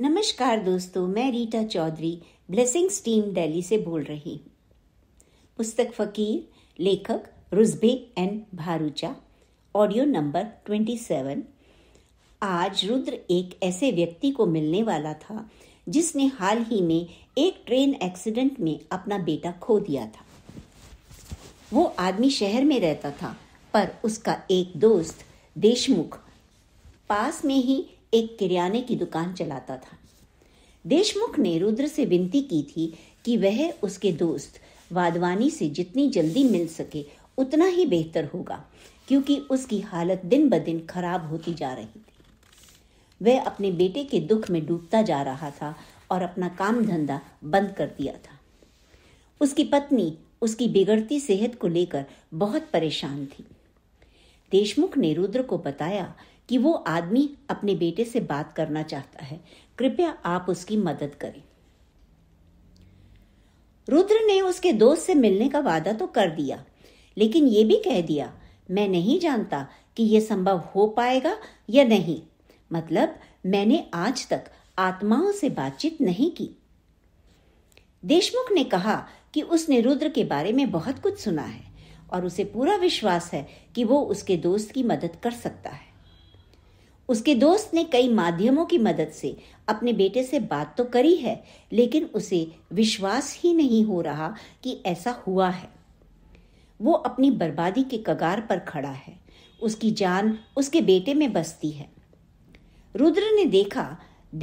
नमस्कार दोस्तों मैं रीटा चौधरी ब्लेसिंग्स टीम दिल्ली से बोल रही हूँ पुस्तक फकीर लेखक Ruzbeh N Bharucha audio number twenty seven आज रुद्र एक ऐसे व्यक्ति को मिलने वाला था जिसने हाल ही में एक ट्रेन एक्सीडेंट में अपना बेटा खो दिया था वो आदमी शहर में रहता था पर उसका एक दोस्त देशमुख पास में ही एक किरियाने की दुकान चलाता था देशमुख ने रुद्र से विनती की थी कि वह उसके दोस्त वादवानी से जितनी जल्दी मिल सके उतना ही बेहतर होगा क्योंकि उसकी हालत दिन ब दिन खराब होती जा रही थी वह अपने बेटे के दुख में डूबता जा रहा था और अपना काम धंधा बंद कर दिया था उसकी पत्नी उसकी बिगड़ती सेहत को लेकर बहुत परेशान थी देशमुख ने रुद्र को बताया कि वो आदमी अपने बेटे से बात करना चाहता है कृपया आप उसकी मदद करें रुद्र ने उसके दोस्त से मिलने का वादा तो कर दिया लेकिन ये भी कह दिया मैं नहीं जानता कि यह संभव हो पाएगा या नहीं मतलब मैंने आज तक आत्माओं से बातचीत नहीं की देशमुख ने कहा कि उसने रुद्र के बारे में बहुत कुछ सुना है और उसे पूरा विश्वास है कि वो उसके दोस्त की मदद कर सकता है उसके दोस्त ने कई माध्यमों की मदद से अपने बेटे से बात तो करी है लेकिन उसे विश्वास ही नहीं हो रहा कि ऐसा हुआ है वो अपनी बर्बादी के कगार पर खड़ा है उसकी जान उसके बेटे में बसती है रुद्र ने देखा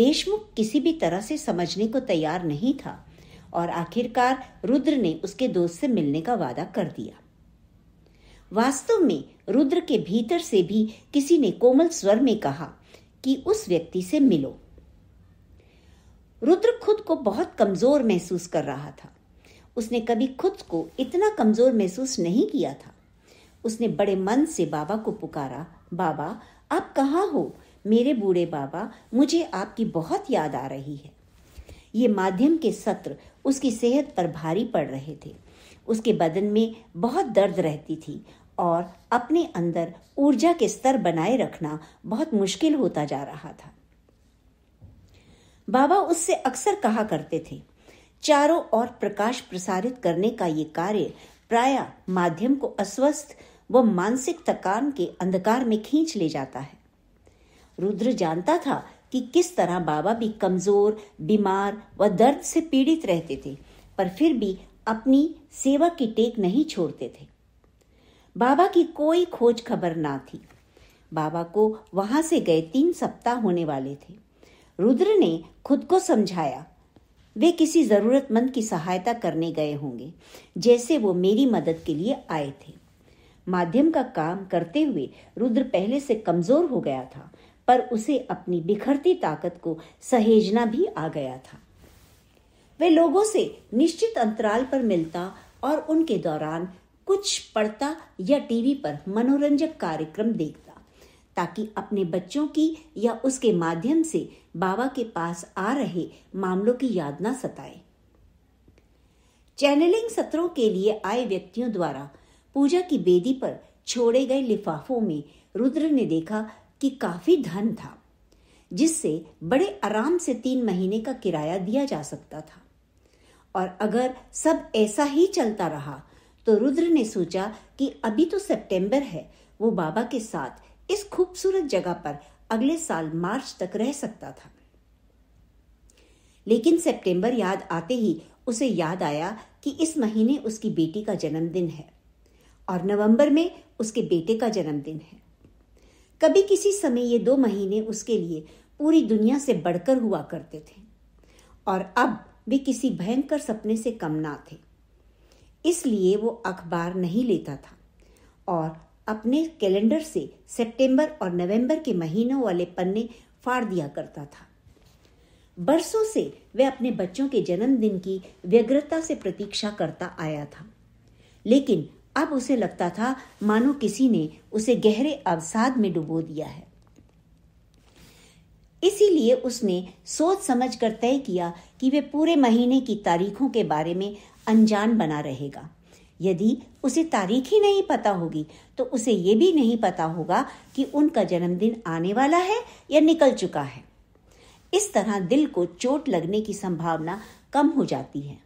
देशमुख किसी भी तरह से समझने को तैयार नहीं था और आखिरकार रुद्र ने उसके दोस्त से मिलने का वादा कर दिया वास्तव में रुद्र के भीतर से भी किसी ने कोमल स्वर में कहा कि उस व्यक्ति से मिलो रुद्र खुद को बहुत कमजोर महसूस कर रहा था उसने कभी खुद को इतना कमजोर महसूस नहीं किया था उसने बड़े मन से बाबा को पुकारा बाबा आप कहाँ हो मेरे बूढ़े बाबा मुझे आपकी बहुत याद आ रही है ये माध्यम के सत्र उसकी सेहत पर भारी पड़ रहे थे उसके बदन में बहुत दर्द रहती थी और अपने अंदर ऊर्जा के स्तर बनाए रखना बहुत मुश्किल होता जा रहा था बाबा उससे अक्सर कहा करते थे चारों ओर प्रकाश प्रसारित करने का ये कार्य प्राय माध्यम को अस्वस्थ व मानसिक थकान के अंधकार में खींच ले जाता है रुद्र जानता था कि किस तरह बाबा भी कमज़ोर बीमार व दर्द से पीड़ित रहते थे पर फिर भी अपनी सेवा की टेक नहीं छोड़ते थे बाबा की कोई खोज खबर ना थी बाबा को वहां से गए तीन सप्ताह होने वाले थे रुद्र ने खुद को समझाया वे किसी जरूरतमंद की सहायता करने गए होंगे जैसे वो मेरी मदद के लिए आए थे माध्यम का काम करते हुए रुद्र पहले से कमजोर हो गया था पर उसे अपनी बिखरती ताकत को सहेजना भी आ गया था वह लोगों से निश्चित अंतराल पर मिलता और उनके दौरान कुछ पढ़ता या टीवी पर मनोरंजक कार्यक्रम देखता ताकि अपने बच्चों की या उसके माध्यम से बाबा के पास आ रहे मामलों की याद ना सताए चैनलिंग सत्रों के लिए आए व्यक्तियों द्वारा पूजा की बेदी पर छोड़े गए लिफाफों में रुद्र ने देखा कि काफी धन था जिससे बड़े आराम से तीन महीने का किराया दिया जा सकता था और अगर सब ऐसा ही चलता रहा तो रुद्र ने सोचा कि अभी तो सितंबर है वो बाबा के साथ इस खूबसूरत जगह पर अगले साल मार्च तक रह सकता था लेकिन सितंबर याद आते ही उसे याद आया कि इस महीने उसकी बेटी का जन्मदिन है और नवंबर में उसके बेटे का जन्मदिन है कभी किसी समय ये दो महीने उसके लिए पूरी दुनिया से बढ़कर हुआ करते थे और अब वे किसी भयंकर सपने से कम ना थे इसलिए वो अखबार नहीं लेता था और अपने कैलेंडर से सितंबर और नवंबर के महीनों वाले पन्ने फाड़ दिया करता था बरसों से वह अपने बच्चों के जन्मदिन की व्यग्रता से प्रतीक्षा करता आया था लेकिन अब उसे लगता था मानो किसी ने उसे गहरे अवसाद में डुबो दिया है इसीलिए उसने सोच समझ कर तय किया कि वे पूरे महीने की तारीखों के बारे में अनजान बना रहेगा यदि उसे तारीख ही नहीं पता होगी तो उसे ये भी नहीं पता होगा कि उनका जन्मदिन आने वाला है या निकल चुका है इस तरह दिल को चोट लगने की संभावना कम हो जाती है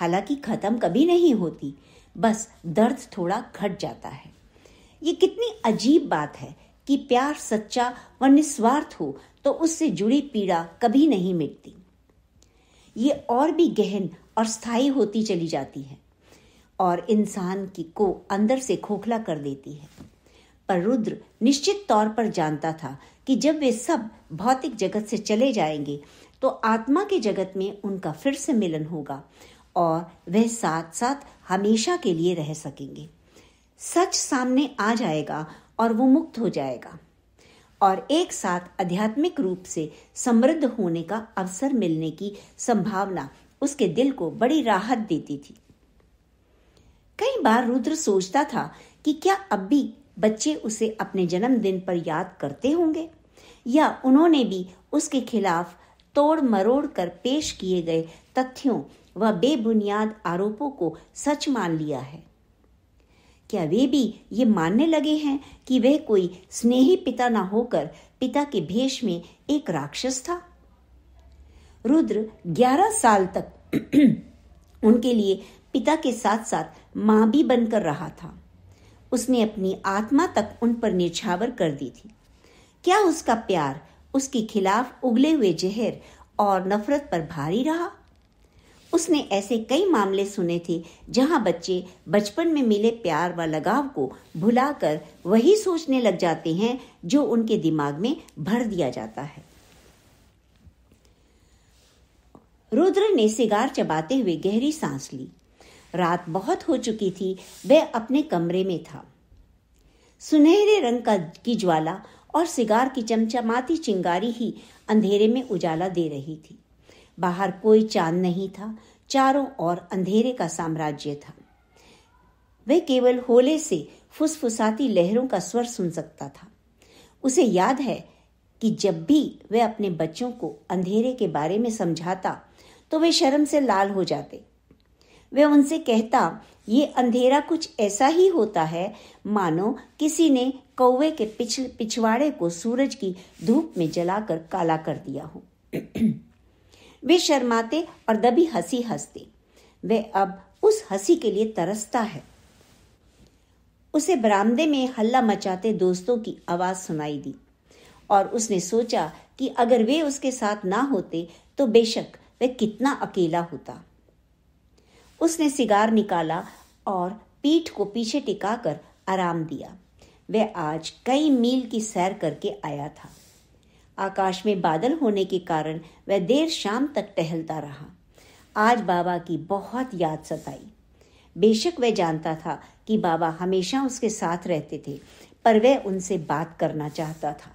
हालांकि खत्म कभी नहीं होती बस दर्द थोड़ा घट जाता है ये कितनी अजीब बात है कि प्यार सच्चा व निस्वार्थ हो तो उससे जुड़ी पीड़ा कभी नहीं मिटती ये और भी गहन और स्थायी होती चली जाती है और इंसान की को अंदर से खोखला कर देती है पर रुद्र निश्चित तौर पर जानता था कि जब वे सब भौतिक जगत से चले जाएंगे तो आत्मा के जगत में उनका फिर से मिलन होगा और वह साथ साथ हमेशा के लिए रह सकेंगे सच सामने आ जाएगा और वो मुक्त हो जाएगा और एक साथ आध्यात्मिक रूप से समृद्ध होने का अवसर मिलने की संभावना उसके दिल को बड़ी राहत देती थी कई बार रुद्र सोचता था कि क्या अब भी बच्चे उसे अपने जन्मदिन पर याद करते होंगे या उन्होंने भी उसके खिलाफ तोड़ मरोड़ कर पेश किए गए तथ्यों व बेबुनियाद आरोपों को सच मान लिया है क्या वे भी ये मानने लगे हैं कि वह कोई स्नेही पिता ना होकर पिता के भेष में एक राक्षस था रुद्र ग्यारह साल तक उनके लिए पिता के साथ साथ मां भी बनकर रहा था उसने अपनी आत्मा तक उन पर निछावर कर दी थी क्या उसका प्यार उसके खिलाफ उगले हुए जहर और नफरत पर भारी रहा उसने ऐसे कई मामले सुने थे जहां बच्चे बचपन में मिले प्यार व लगाव को भुलाकर वही सोचने लग जाते हैं जो उनके दिमाग में भर दिया जाता है रुद्र ने सिगार चबाते हुए गहरी सांस ली रात बहुत हो चुकी थी वह अपने कमरे में था सुनहरे रंग का की ज्वाला और सिगार की चमचमाती चिंगारी ही अंधेरे में उजाला दे रही थी बाहर कोई चांद नहीं था चारों ओर अंधेरे का साम्राज्य था वह केवल होले से फुसफुसाती लहरों का स्वर सुन सकता था उसे याद है कि जब भी वह अपने बच्चों को अंधेरे के बारे में समझाता तो वे शर्म से लाल हो जाते वह उनसे कहता ये अंधेरा कुछ ऐसा ही होता है मानो किसी ने कौवे के पिछ पिछवाड़े को सूरज की धूप में जलाकर काला कर दिया हो वे शर्माते और दबी हंसी हंसते वह अब उस हंसी के लिए तरसता है उसे बरामदे में हल्ला मचाते दोस्तों की आवाज सुनाई दी और उसने सोचा कि अगर वे उसके साथ ना होते तो बेशक वह कितना अकेला होता उसने सिगार निकाला और पीठ को पीछे टिकाकर आराम दिया वह आज कई मील की सैर करके आया था आकाश में बादल होने के कारण वह देर शाम तक टहलता रहा आज बाबा की बहुत याद सताई बेशक वह जानता था कि बाबा हमेशा उसके साथ रहते थे पर वह उनसे बात करना चाहता था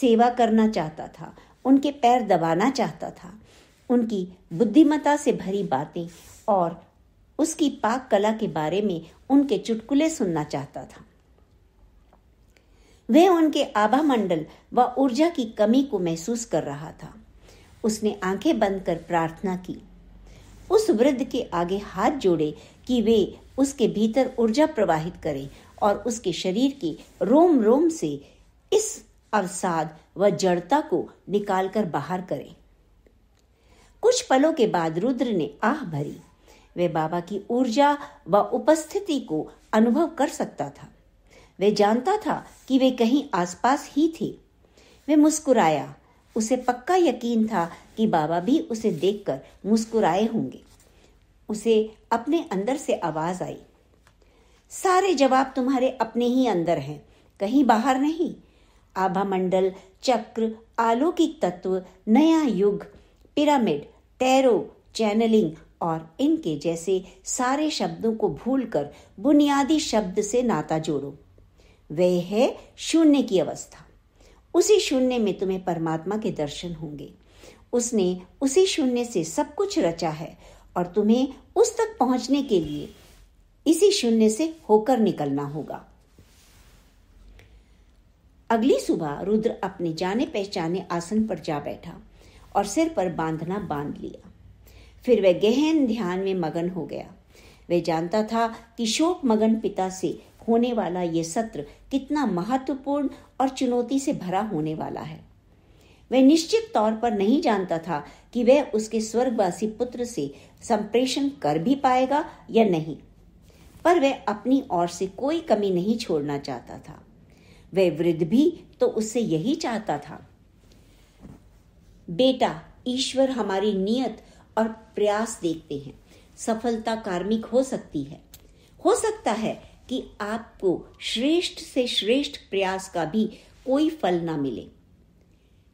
सेवा करना चाहता था उनके पैर दबाना चाहता था उनकी बुद्धिमता से भरी बातें और उसकी पाक कला के बारे में उनके चुटकुले सुनना चाहता था वह उनके आभा मंडल व ऊर्जा की कमी को महसूस कर रहा था उसने आंखें बंद कर प्रार्थना की उस वृद्ध के आगे हाथ जोड़े कि वे उसके भीतर ऊर्जा प्रवाहित करें और उसके शरीर की रोम रोम से इस अवसाद व जड़ता को निकालकर बाहर करें कुछ पलों के बाद रुद्र ने आह भरी वह बाबा की ऊर्जा व उपस्थिति को अनुभव कर सकता था वह जानता था कि वे कहीं आसपास ही थे वह मुस्कुराया उसे पक्का यकीन था कि बाबा भी उसे देखकर मुस्कुराए होंगे उसे अपने अंदर से आवाज आई सारे जवाब तुम्हारे अपने ही अंदर हैं कहीं बाहर नहीं आभा मंडल चक्र आलौकिक तत्व नया युग पिरामिड टैरो चैनलिंग और इनके जैसे सारे शब्दों को भूलकर बुनियादी शब्द से नाता जोड़ो वह है शून्य की अवस्था उसी शून्य में तुम्हें परमात्मा के दर्शन होंगे उसने उसी शून्य से सब कुछ रचा है और तुम्हें उस तक पहुंचने के लिए इसी शून्य से होकर निकलना होगा अगली सुबह रुद्र अपने जाने पहचाने आसन पर जा बैठा और सिर पर बांधना बांध लिया फिर वह गहन ध्यान में मगन हो गया वह जानता था कि शोक मगन पिता से होने वाला ये सत्र कितना महत्वपूर्ण और चुनौती से भरा होने वाला है वह निश्चित तौर पर नहीं जानता था कि वह उसके स्वर्गवासी पुत्र से संप्रेषण कर भी पाएगा या नहीं पर वह अपनी ओर से कोई कमी नहीं छोड़ना चाहता था वह वृद्ध भी तो उससे यही चाहता था बेटा ईश्वर हमारी नियत और प्रयास देखते हैं सफलता कार्मिक हो सकती है हो सकता है कि आपको श्रेष्ठ से श्रेष्ठ प्रयास का भी कोई फल ना मिले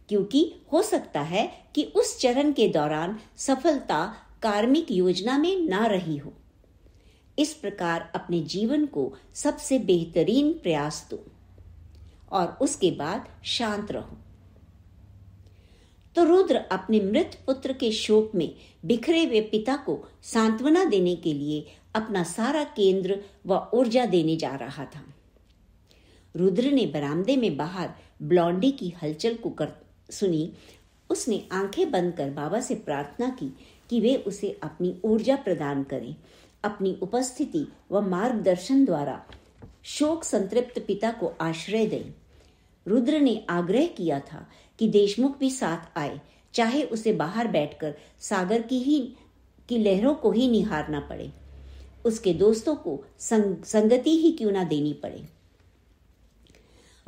क्योंकि हो सकता है कि उस चरण के दौरान सफलता कार्मिक योजना में ना रही हो इस प्रकार अपने जीवन को सबसे बेहतरीन प्रयास दो और उसके बाद शांत रहो तो रुद्र अपने मृत पुत्र के शोक में बिखरे हुए पिता को सांत्वना देने के लिए अपना सारा केंद्र व ऊर्जा देने जा रहा था रुद्र ने बरामदे में बाहर ब्लॉन्डी की हलचल को कर सुनी उसने आंखें बंद कर बाबा से प्रार्थना की कि वे उसे अपनी ऊर्जा प्रदान करें अपनी उपस्थिति व मार्गदर्शन द्वारा शोक संतृप्त पिता को आश्रय दें रुद्र ने आग्रह किया था कि देशमुख भी साथ आए चाहे उसे बाहर बैठकर सागर की ही की लहरों को ही निहारना पड़े उसके दोस्तों को संग, संगति ही क्यों ना देनी पड़े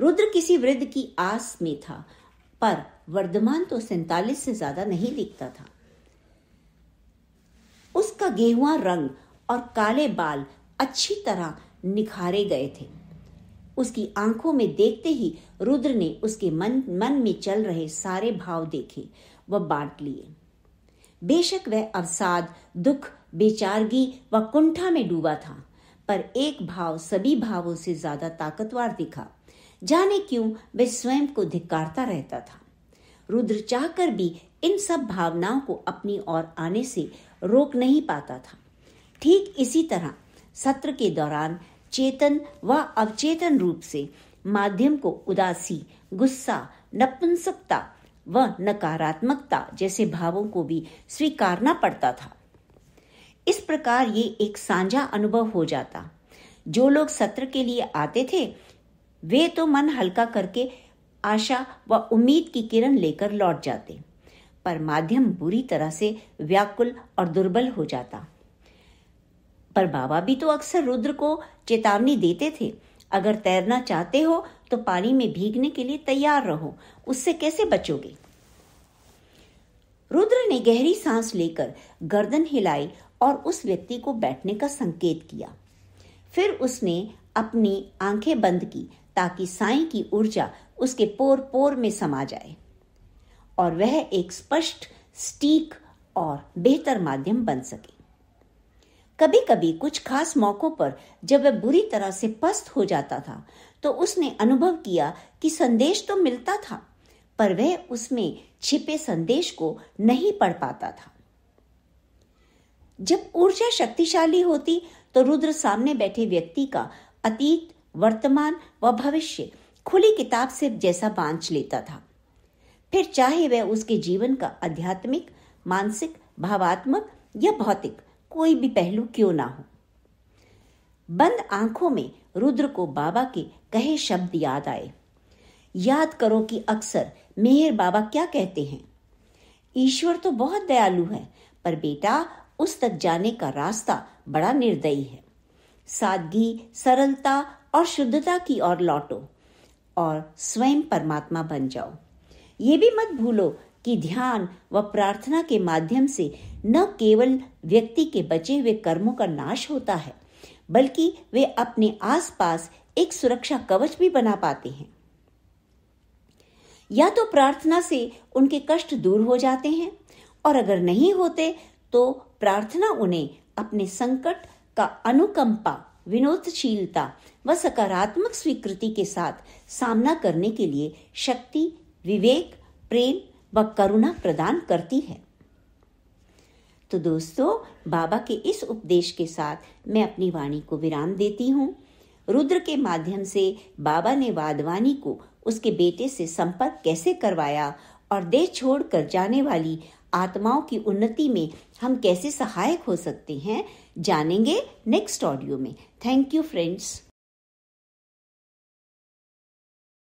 रुद्र किसी वृद्ध की आस में था पर वर्धमान तो सैतालीस से ज्यादा नहीं दिखता था उसका गेहुआ रंग और काले बाल अच्छी तरह निखारे गए थे उसकी आंखों में देखते ही रुद्र ने उसके मन मन में चल रहे सारे भाव देखे व बांट लिए बेशक वह अवसाद दुख बेचारगी व कुंठा में डूबा था पर एक भाव सभी भावों से ज्यादा ताकतवर दिखा जाने क्यों वह स्वयं को धिक्कारता रहता था रुद्र चाहकर भी इन सब भावनाओं को अपनी ओर आने से रोक नहीं पाता था ठीक इसी तरह सत्र के दौरान चेतन व अवचेतन रूप से माध्यम को उदासी गुस्सा नपुंसकता व नकारात्मकता जैसे भावों को भी स्वीकारना पड़ता था इस प्रकार ये एक साझा अनुभव हो जाता जो लोग सत्र के लिए आते थे वे तो मन हल्का करके आशा व उम्मीद की किरण लेकर लौट जाते पर माध्यम बुरी तरह से व्याकुल और दुर्बल हो जाता पर बाबा भी तो अक्सर रुद्र को चेतावनी देते थे अगर तैरना चाहते हो तो पानी में भीगने के लिए तैयार रहो उससे कैसे बचोगे रुद्र ने गहरी सांस लेकर गर्दन हिलाई और उस व्यक्ति को बैठने का संकेत किया फिर उसने अपनी आंखें बंद की ताकि साई की ऊर्जा उसके पोर पोर में समा जाए और वह एक स्पष्ट स्टीक और बेहतर माध्यम बन सके कभी कभी कुछ खास मौकों पर जब वह बुरी तरह से पस्त हो जाता था तो उसने अनुभव किया कि संदेश तो मिलता था पर वह उसमें छिपे संदेश को नहीं पढ़ पाता था जब ऊर्जा शक्तिशाली होती तो रुद्र सामने बैठे व्यक्ति का अतीत वर्तमान व भविष्य खुली किताब से जैसा बांच लेता था फिर चाहे वह उसके जीवन का आध्यात्मिक मानसिक भावात्मक या भौतिक कोई भी पहलू क्यों ना हो बंद आंखों में रुद्र को बाबा के कहे शब्द याद आए याद करो कि अक्सर मेहर बाबा क्या कहते हैं ईश्वर तो बहुत दयालु है पर बेटा उस तक जाने का रास्ता बड़ा निर्दयी है सादगी सरलता और शुद्धता की ओर लौटो और स्वयं परमात्मा बन जाओ ये भी मत भूलो कि ध्यान व प्रार्थना के माध्यम से न केवल व्यक्ति के बचे हुए कर्मों का नाश होता है बल्कि वे अपने आसपास एक सुरक्षा कवच भी बना पाते हैं या तो प्रार्थना से उनके कष्ट दूर हो जाते हैं और अगर नहीं होते तो प्रार्थना उन्हें अपने संकट का अनुकंपा विनोदशीलता व सकारात्मक स्वीकृति के साथ सामना करने के लिए शक्ति विवेक प्रेम व करुणा प्रदान करती है तो दोस्तों बाबा के इस उपदेश के साथ मैं अपनी वाणी को विराम देती हूँ रुद्र के माध्यम से बाबा ने वादवानी को उसके बेटे से संपर्क कैसे करवाया और देह छोड़ कर जाने वाली आत्माओं की उन्नति में हम कैसे सहायक हो सकते हैं जानेंगे नेक्स्ट ऑडियो में थैंक यू फ्रेंड्स